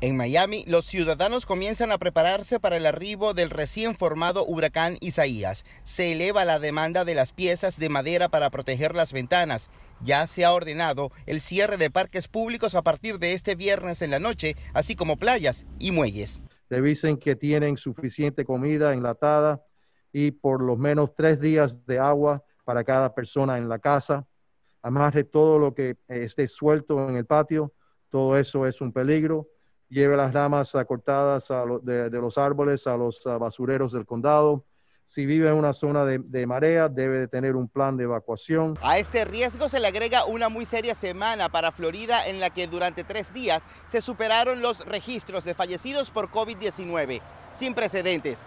En Miami, los ciudadanos comienzan a prepararse para el arribo del recién formado huracán Isaías. Se eleva la demanda de las piezas de madera para proteger las ventanas. Ya se ha ordenado el cierre de parques públicos a partir de este viernes en la noche, así como playas y muelles. Revisen que tienen suficiente comida enlatada y por lo menos tres días de agua para cada persona en la casa. Además de todo lo que esté suelto en el patio, todo eso es un peligro lleve las ramas cortadas de, los árboles a los basureros del condado. Si vive en una zona de, marea, debe de tener un plan de evacuación. A este riesgo se le agrega una muy seria semana para Florida en la que durante tres días se superaron los registros de fallecidos por COVID-19, sin precedentes.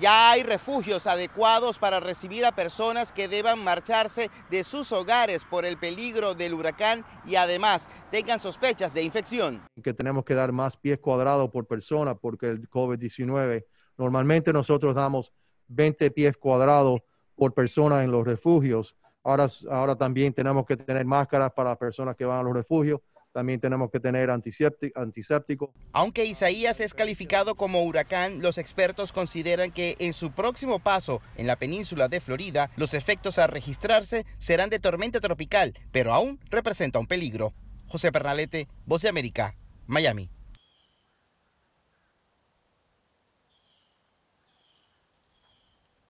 Ya hay refugios adecuados para recibir a personas que deban marcharse de sus hogares por el peligro del huracán y además tengan sospechas de infección. Que tenemos que dar más pies cuadrados por persona porque el COVID-19, normalmente nosotros damos 20 pies cuadrados por persona en los refugios. Ahora, ahora también tenemos que tener máscaras para las personas que van a los refugios. También tenemos que tener antiséptico. Aunque Isaías es calificado como huracán, los expertos consideran que en su próximo paso en la península de Florida, los efectos a registrarse serán de tormenta tropical, pero aún representa un peligro. José Pernalete, Voz de América, Miami.